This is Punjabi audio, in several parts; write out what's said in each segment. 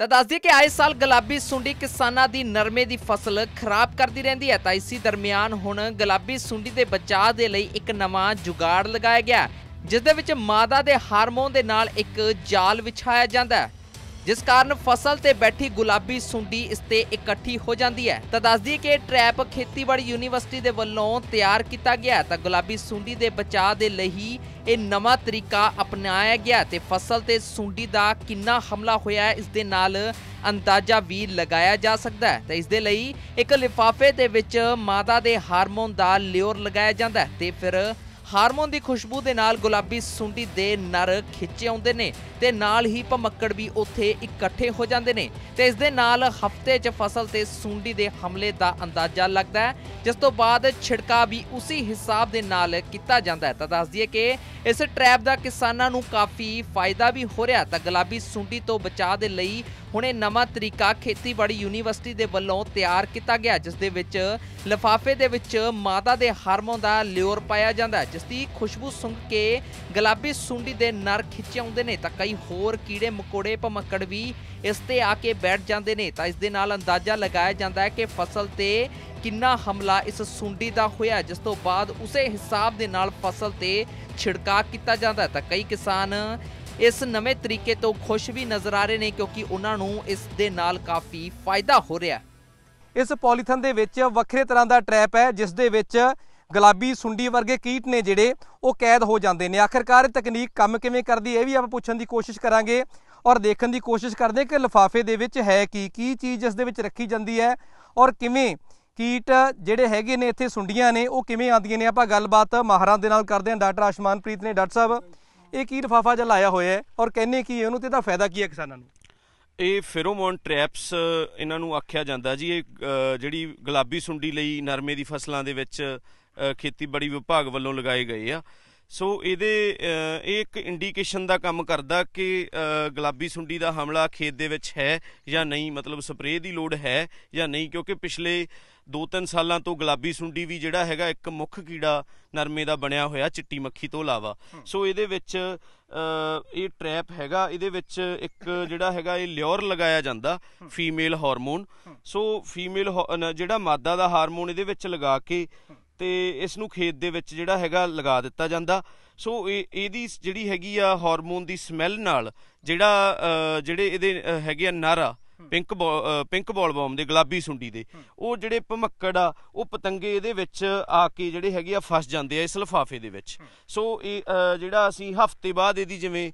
ਤਾਂ ਦੱਸ ਦਈਏ ਕਿ ਆਏ ਸਾਲ ਗੁਲਾਬੀ ਸੁੰਡੀ ਕਿਸਾਨਾਂ ਦੀ ਨਰਮੇ ਦੀ ਫਸਲ ਖਰਾਬ ਕਰਦੀ ਰਹਿੰਦੀ ਹੈ ਤਾਂ ਇਸੇ ਦਰਮਿਆਨ ਹੁਣ ਗੁਲਾਬੀ ਸੁੰਡੀ ਦੇ ਬਚਾਅ ਦੇ ਲਈ ਇੱਕ ਨਵਾਂ ਜੁਗਾੜ ਲਗਾਇਆ ਗਿਆ ਜਿਸ ਦੇ ਵਿੱਚ ਮਾਦਾ ਦੇ ਹਾਰਮੋਨ ਦੇ ਨਾਲ ਇੱਕ ਜਾਲ ਵਿਛਾਇਆ ਜਾਂਦਾ ਹੈ ਜਿਸ ਕਾਰਨ ਫਸਲ ਤੇ ਬੈਠੀ ਗੁਲਾਬੀ ਸੁੰਡੀ ਇਸ ਤੇ ਇਕੱਠੀ ਹੋ ਜਾਂਦੀ ਹੈ ਤਾਂ ਦੱਸਦੀ ਕਿ ਟ੍ਰੈਪ ਖੇਤੀਬਾੜੀ ਯੂਨੀਵਰਸਿਟੀ ਦੇ ਵੱਲੋਂ ਤਿਆਰ ਕੀਤਾ ਗਿਆ ਤਾਂ ਗੁਲਾਬੀ ਸੁੰਡੀ ਦੇ ਬਚਾਅ ਦੇ ਲਈ ਇਹ ਨਵਾਂ ਤਰੀਕਾ ਅਪਣਾਇਆ ਗਿਆ ਤੇ ਫਸਲ ਤੇ ਸੁੰਡੀ ਦਾ ਕਿੰਨਾ ਹਮਲਾ ਹੋਇਆ ਹੈ ਇਸ ਦੇ ਨਾਲ ਅੰਦਾਜ਼ਾ ਵੀ ਲਗਾਇਆ ਜਾ ਸਕਦਾ ਹੈ ਤੇ ਇਸ ਦੇ ਲਈ ਇੱਕ ਲਿਫਾਫੇ ਦੇ ਵਿੱਚ ਮਾਦਾ ਦੇ ਹਾਰਮੋਨ ਦਾ ਲੇਅਰ ਲਗਾਇਆ ਜਾਂਦਾ ਹੈ ਤੇ ਫਿਰ ਹਾਰਮੋਨ ਦੀ ਖੁਸ਼ਬੂ ਦੇ ਨਾਲ ਗੁਲਾਬੀ ਸੁੰਡੀ ਦੇ ਨਰ ਖਿੱਚੇ ਆਉਂਦੇ ਨੇ ਤੇ ਨਾਲ ਹੀ ਪਮੱਕੜ ਵੀ ਉੱਥੇ ਇਕੱਠੇ ਹੋ ਜਾਂਦੇ ਨੇ ਤੇ ਇਸ ਦੇ ਨਾਲ ਹਫਤੇ 'ਚ ਫਸਲ ਤੇ ਸੁੰਡੀ ਦੇ ਹਮਲੇ ਦਾ ਅੰਦਾਜ਼ਾ ਲੱਗਦਾ ਹੈ ਜਿਸ ਤੋਂ ਬਾਅਦ ਛਿੜਕਾ ਵੀ ਉਸੇ ਹਿਸਾਬ ਦੇ ਨਾਲ ਕੀਤਾ ਜਾਂਦਾ ਹੈ ਤਾਂ ਦੱਸ ਦਈਏ ਕਿ ਇਸ ਟ੍ਰੈਪ ਦਾ ਕਿਸਾਨਾਂ ਨੂੰ ਕਾਫੀ ਫਾਇਦਾ ਵੀ ਹੋ ਰਿਹਾ ਤਾਂ ਗੁਲਾਬੀ ਸੁੰਡੀ ਤੋਂ ਬਚਾਅ ਦੇ ਲਈ ਹੁਣ ਇਹ ਨਵਾਂ ਤਰੀਕਾ ਖੇਤੀਬਾੜੀ ਯੂਨੀਵਰਸਿਟੀ ਦੇ ਵੱਲੋਂ ਤਿਆਰ ਕੀਤਾ ਗਿਆ ਜਿਸ ਦੇ ਵਿੱਚ ਲਫਾਫੇ ਦੇ ਵਿੱਚ ਮਾਦਾ ਦੇ ਹਾਰਮੋਨ ਦਾ ਲਿਓਰ ਪਾਇਆ ਜਾਂਦਾ ਜਿਸ ਦੀ ਖੁਸ਼ਬੂ ਸੁੰਘ ਕੇ ਗੁਲਾਬੀ ਸੁੰਡੀ ਦੇ ਨਰ ਖਿੱਚੇ ਆਉਂਦੇ ਨੇ ਤਾਂ ਕਈ ਹੋਰ ਕੀੜੇ ਮਕੋੜੇ ਭਮਕੜ ਵੀ ਇਸ ਤੇ ਆ ਕੇ ਬੈਠ ਜਾਂਦੇ ਨੇ ਤਾਂ ਇਸ ਦੇ ਨਾਲ ਅੰਦਾਜ਼ਾ ਲਗਾਇਆ ਜਾਂਦਾ ਹੈ ਕਿ ਫਸਲ ਤੇ ਕਿੰਨਾ ਹਮਲਾ ਇਸ ਸੁੰਡੀ ਦਾ ਹੋਇਆ ਜਿਸ ਤੋਂ ਬਾਅਦ ਉਸੇ ਹਿਸਾਬ ਦੇ ਨਾਲ ਫਸਲ ਤੇ ਛਿੜਕਾਅ ਕੀਤਾ ਜਾਂਦਾ ਤਾਂ ਕਈ ਕਿਸਾਨ ਇਸ ਨਵੇਂ ਤਰੀਕੇ ਤੋਂ ਖੁਸ਼ ਵੀ ਨਜ਼ਰ ਆ ਰਹੇ ਨੇ ਕਿਉਂਕਿ ਉਹਨਾਂ ਨੂੰ ਇਸ ਦੇ ਨਾਲ ਕਾਫੀ ਫਾਇਦਾ ਹੋ ਰਿਹਾ ਇਸ ਪੋਲੀਥਨ ਦੇ ਵਿੱਚ ਵੱਖਰੇ ਤਰ੍ਹਾਂ ਦਾ ਟ੍ਰੈਪ ਹੈ ਜਿਸ ਦੇ ਵਿੱਚ ਗੁਲਾਬੀ ਸੁੰਡੀ ਵਰਗੇ ਕੀਟ ਨੇ ਜਿਹੜੇ ਉਹ ਕੈਦ ਹੋ ਜਾਂਦੇ ਨੇ ਆਖਰਕਾਰ ਤਕਨੀਕ ਕੰਮ ਕਿਵੇਂ ਕਰਦੀ ਹੈ ਇਹ ਵੀ ਆਪਾਂ ਪੁੱਛਣ ਦੀ ਕੋਸ਼ਿਸ਼ ਕਰਾਂਗੇ ਔਰ ਦੇਖਣ ਦੀ ਕੋਸ਼ਿਸ਼ ਕਰਦੇ ਕਿ ਲਫਾਫੇ ਦੇ ਵਿੱਚ ਹੈ ਕੀ ਕੀ ਚੀਜ਼ ਇਸ ਦੇ ਵਿੱਚ ਰੱਖੀ ਜਾਂਦੀ ਹੈ ਔਰ ਕਿਵੇਂ ਕੀਟ ਜਿਹੜੇ ਹੈਗੇ ਨੇ ਇੱਥੇ ਸੁੰਡੀਆਂ ਨੇ ਉਹ ਕਿਵੇਂ ਆਉਂਦੀਆਂ ਨੇ ਆਪਾਂ ਗੱਲਬਾਤ ਮਾਹਰਾਂ ਦੇ ਨਾਲ ਕਰਦੇ ਹਾਂ ਡਾਕਟਰ ਆਸ਼ਮਾਨਪ੍ਰੀਤ ਨੇ ਡਾਕਟਰ ਸਾਹਿਬ ਇਹ ਕੀ ਲਫਾਫਾ ਜਿਹਾ ਲਾਇਆ ਹੋਇਆ ਹੈ ਔਰ ਕਹਿੰਨੇ ਕੀ ਇਹਨੂੰ ਤੇ ਦਾ ਫਾਇਦਾ ਕੀ ਹੈ ਕਿਸਾਨਾਂ ਨੂੰ ਇਹ ਫੇਰੋਮੋਨ ਟ੍ਰੈਪਸ ਇਹਨਾਂ ਨੂੰ ਆਖਿਆ ਜਾਂਦਾ ਜੀ ਇਹ ਜਿਹੜੀ ਗੁਲਾਬੀ ਸੁੰਡੀ ਲਈ ਨਰਮੇ ਦੀ ਫਸਲਾਂ ਦੇ ਵਿੱਚ ਖੇਤੀਬਾੜੀ ਵਿਭਾਗ ਵੱਲੋਂ ਲਗਾਏ ਗਏ ਆ ਸੋ ਇਹਦੇ ਇਹ ਇੱਕ ਇੰਡੀਕੇਸ਼ਨ ਦਾ ਕੰਮ ਕਰਦਾ ਕਿ ਗੁਲਾਬੀ ਸੁੰਡੀ ਦਾ ਹਮਲਾ ਖੇਤ ਦੇ ਵਿੱਚ ਹੈ ਜਾਂ ਨਹੀਂ ਮਤਲਬ ਸਪਰੇਅ ਦੀ ਲੋੜ ਹੈ ਜਾਂ ਨਹੀਂ ਕਿਉਂਕਿ ਪਿਛਲੇ 2-3 ਸਾਲਾਂ ਤੋਂ ਗੁਲਾਬੀ ਸੁੰਡੀ ਵੀ ਜਿਹੜਾ ਹੈਗਾ ਇੱਕ ਮੁੱਖ ਕੀੜਾ ਨਰਮੇ ਦਾ ਬਣਿਆ ਹੋਇਆ ਚਿੱਟੀ ਮੱਖੀ ਤੋਂ ਇਲਾਵਾ ਸੋ ਇਹਦੇ ਵਿੱਚ ਇਹ ਟ੍ਰੈਪ ਹੈਗਾ ਇਹਦੇ ਵਿੱਚ ਇੱਕ ਜਿਹੜਾ ਹੈਗਾ ਇਹ ਲਿਓਰ ਲਗਾਇਆ ਜਾਂਦਾ ਫੀਮੇਲ ਹਾਰਮੋਨ ਸੋ ਫੀਮੇਲ ਜਿਹੜਾ ਮਾਦਾ ਦਾ ਹਾਰਮੋਨ ਇਹਦੇ ਵਿੱਚ ਲਗਾ ਕੇ ਤੇ ਇਸ ਨੂੰ ਖੇਤ ਦੇ ਵਿੱਚ ਜਿਹੜਾ ਹੈਗਾ ਲਗਾ ਦਿੱਤਾ ਜਾਂਦਾ ਸੋ ਇਹਦੀ ਜਿਹੜੀ ਹੈਗੀ ਆ ਹਾਰਮੋਨ ਦੀ ਸਮੈਲ ਨਾਲ ਜਿਹੜਾ ਜਿਹੜੇ ਇਹਦੇ ਹੈਗੇ ਆ ਨਾਰਾ ਪਿੰਕ ਪਿੰਕ ਬਾਲ ਬੌਮ ਦੇ ਗੁਲਾਬੀ ਸੁੰਡੀ ਦੇ ਉਹ ਜਿਹੜੇ ਭਮੱਕੜ ਆ ਉਹ ਪਤੰਗੇ ਇਹਦੇ ਵਿੱਚ ਆ ਕੇ ਜਿਹੜੇ ਹੈਗੇ ਆ ਫਸ ਜਾਂਦੇ ਆ ਇਸ ਲਫਾਫੇ ਦੇ ਵਿੱਚ ਸੋ ਇਹ ਜਿਹੜਾ ਅਸੀਂ ਹਫਤੇ ਬਾਅਦ ਇਹਦੀ ਜਿਵੇਂ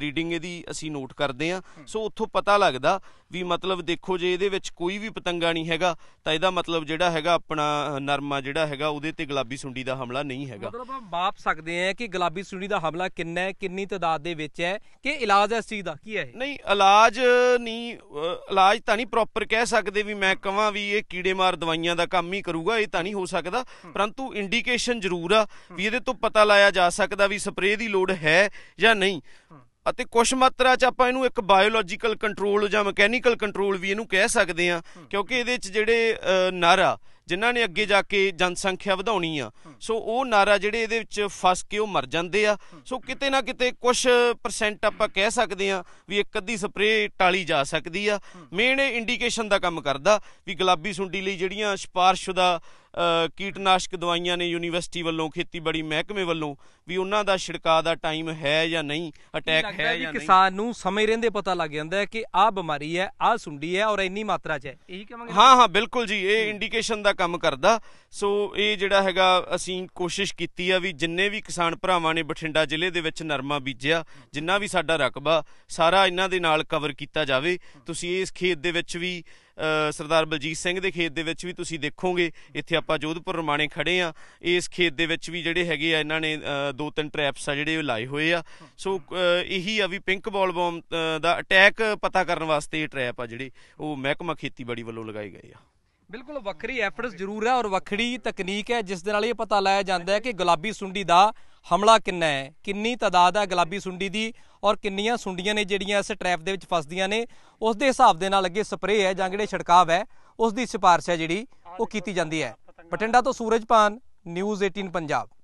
ਰੀਡਿੰਗ ਇਹਦੀ ਅਸੀਂ ਨੋਟ ਕਰਦੇ ਆ ਸੋ ਉੱਥੋਂ ਪਤਾ ਲੱਗਦਾ ਵੀ ਮਤਲਬ ਦੇਖੋ ਜੇ ਇਹਦੇ ਵਿੱਚ ਕੋਈ ਵੀ ਪਤੰਗਾ ਨਹੀਂ ਹੈਗਾ ਤਾਂ ਇਹਦਾ ਮਤਲਬ ਜਿਹੜਾ ਹੈਗਾ ਆਪਣਾ ਨਰਮਾ ਜਿਹੜਾ ਹੈਗਾ ਉਹਦੇ ਤੇ ਗੁਲਾਬੀ ਸੁੰਡੀ ਦਾ ਹਮਲਾ ਨਹੀਂ ਹੈਗਾ ਮਤਲਬ ਆਪਾਂ ਬਾਪ ਸਕਦੇ ਆ ਕਿ ਗੁਲਾਬੀ ਸੁੰਡੀ ਦਾ ਹਮਲਾ ਕਿੰਨਾ ਹੈ ਕਿੰਨੀ ਤਦਾਦ ਦੇ ਵਿੱਚ ਹੈ ਕਿ ਇਲਾਜ ਇਸ ਚੀਜ਼ ਦਾ ਕੀ ਹੈ ਇਹ ਨਹੀਂ ਇਲਾਜ ਨਹੀਂ ਇਲਾਜ ਤਾਂ ਨਹੀਂ ਪ੍ਰੋਪਰ ਕਹਿ ਸਕਦੇ ਵੀ ਮੈਂ ਕਹਾਂ ਵੀ ਇਹ ਕੀੜੇ ਮਾਰ ਦਵਾਈਆਂ ਦਾ ਕੰਮ ਹੀ ਕਰੂਗਾ ਇਹ ਤਾਂ ਨਹੀਂ ਹੋ ਸਕਦਾ ਪਰੰਤੂ ਇੰਡੀਕੇਸ਼ਨ ਜ਼ਰੂਰ ਆ ਵੀ ਇਹਦੇ ਤੋਂ ਪਤਾ ਲਾਇਆ ਜਾ ਸਕਦਾ ਵੀ ਸਪਰੇਅ ਦੀ ਲੋੜ ਹੈ ਜਾਂ ਨਹੀਂ ਅਤੇ ਕੁਝ ਮਾਤਰਾ 'ਚ ਆਪਾਂ ਇਹਨੂੰ ਇੱਕ ਬਾਇਓਲੋਜੀਕਲ ਕੰਟਰੋਲ ਜਾਂ ਮਕੈਨੀਕਲ ਕੰਟਰੋਲ ਵੀ ਇਹਨੂੰ ਕਹਿ ਸਕਦੇ ਆ ਕਿਉਂਕਿ ਇਹਦੇ 'ਚ ਜਿਹੜੇ ਨਾਰਾ ਜਿਨ੍ਹਾਂ ਨੇ ਅੱਗੇ ਜਾ ਕੇ ਜਨਸੰਖਿਆ ਵਧਾਉਣੀ ਆ ਸੋ ਉਹ ਨਾਰਾ ਜਿਹੜੇ ਇਹਦੇ ਵਿੱਚ ਫਸ ਕੇ ਉਹ ਮਰ ਜਾਂਦੇ ਆ ਸੋ ਕਿਤੇ ਨਾ ਕਿਤੇ ਕੁਝ ਪਰਸੈਂਟ ਆਪਾਂ ਕਹਿ ਸਕਦੇ ਆ ਵੀ ਇੱਕ ਅੱਧੀ ਸਪਰੇ ਟਾਲੀ ਜਾ ਸਕਦੀ ਆ ਮੇਨ ਇਹ ਇੰਡੀਕੇਸ਼ਨ ਦਾ ਕੰਮ ਕਰਦਾ ਵੀ ਗੁਲਾਬੀ ਸੁੰਡੀ ਲਈ ਜਿਹੜੀਆਂ ਦਾ ਕੀਟਨਾਸ਼ਕ ਦਵਾਈਆਂ ਨੇ ਯੂਨੀਵਰਸਿਟੀ ਵੱਲੋਂ ਖੇਤੀਬਾੜੀ ਮਹਿਕਮੇ ਵੱਲੋਂ ਵੀ ਉਹਨਾਂ ਦਾ ਛਿੜਕਾਅ ਦਾ ਟਾਈਮ ਹੈ ਜਾਂ ਨਹੀਂ ਅਟੈਕ ਹੈ ਜਾਂ ਨਹੀਂ ਕਿਸਾਨ ਨੂੰ ਸਮੇਂ ਰਹਿੰਦੇ ਪਤਾ ਲੱਗ ਜਾਂਦਾ ਹੈ ਕਿ ਆਹ ਬਿਮਾਰੀ ਹੈ ਆਹ ਸੁੰਡੀ ਹੈ ਔਰ ਇੰਨੀ ਮਾਤਰਾ 'ਚ ਹੈ ਇਹੀ ਕਹਾਂਗੇ ਹਾਂ ਹਾਂ ਬਿਲਕੁਲ ਜੀ ਇਹ ਇੰਡੀਕੇਸ਼ਨ ਦਾ ਕੰਮ ਕਰਦਾ ਸੋ ਇਹ ਜਿਹੜਾ ਹੈਗਾ ਅਸੀਂ ਕੋਸ਼ਿਸ਼ ਕੀਤੀ ਆ ਵੀ ਜਿੰਨੇ ਵੀ ਕਿਸਾਨ ਭਰਾਵਾਂ ਨੇ ਬਠਿੰਡਾ ਜ਼ਿਲ੍ਹੇ ਦੇ ਵਿੱਚ ਨਰਮਾ ਬੀਜਿਆ ਜਿੰਨਾ ਵੀ ਸਾਡਾ ਰਕਬਾ ਸਾਰਾ ਇਹਨਾਂ ਦੇ ਨਾਲ ਕਵਰ ਕੀਤਾ ਜਾਵੇ ਤੁਸੀਂ ਇਸ ਖੇਤ ਦੇ ਵਿੱਚ ਵੀ ਸਰਦਾਰ ਬਲਜੀਤ ਸਿੰਘ ਦੇ ਖੇਤ ਦੇ ਵਿੱਚ ਵੀ ਤੁਸੀਂ ਦੇਖੋਗੇ ਇੱਥੇ ਆਪਾਂ ਜੋਧਪੁਰ ਰਮਾਣੇ ਖੜੇ ਆ ਇਸ ਖੇਤ ਦੇ ਵਿੱਚ ਵੀ ਜਿਹੜੇ ਹੈਗੇ ਆ ਇਹਨਾਂ ਨੇ ਦੋ ਤਿੰਨ ਟ੍ਰੈਪਸ ਆ ਜਿਹੜੇ ਉਹ ਲਾਏ ਹੋਏ ਆ ਸੋ ਇਹੀ ਆ ਵੀ ਪਿੰਕ ਬਾਲ ਬੌਮ ਦਾ ਅਟੈਕ ਪਤਾ ਕਰਨ ਵਾਸਤੇ ਇਹ ਟ੍ਰੈਪ ਆ ਜਿਹੜੇ ਉਹ ਮਹਿਕਮਾ ਖੇਤੀਬਾੜੀ ਵੱਲੋਂ ਲਗਾਏ ਗਏ ਆ ਬਿਲਕੁਲ ਵੱਖਰੀ ਐਫਰਟਸ ਜ਼ਰੂਰ ਹੈ ਔਰ ਵੱਖਰੀ ਤਕਨੀਕ ਹੈ ਜਿਸ ਦੇ ਨਾਲ ਇਹ ਪਤਾ ਲਾਇਆ ਜਾਂਦਾ ਹੈ ਕਿ ਗੁਲਾਬੀ ਸੁੰਡੀ ਦਾ ਹਮਲਾ ਕਿੰਨਾ ਹੈ ਕਿੰਨੀ ਤਦਾਦ ਹੈ ਗੁਲਾਬੀ ਸੁੰਡੀ ਦੀ ਔਰ ਕਿੰਨੀਆਂ ਸੁੰਡੀਆਂ ਨੇ ਜਿਹੜੀਆਂ ਇਸ ਟ੍ਰੈਪ ਦੇ ਵਿੱਚ ਫਸਦੀਆਂ ਨੇ ਉਸ ਦੇ ਹਿਸਾਬ ਦੇ ਨਾਲ ਅੱਗੇ ਸਪਰੇਅ ਹੈ ਜਾਂ ਜਿਹੜੇ ਛਿੜਕਾਵ ਹੈ ਉਸ ਦੀ ਸਿਫਾਰਿਸ਼ ਹੈ ਜਿਹੜੀ ਉਹ ਕੀਤੀ ਜਾਂਦੀ ਹੈ ਬਟਿੰਡਾ ਤੋਂ ਸੂਰਜਪਾਨ ਨਿਊਜ਼ 18 ਪੰਜਾਬ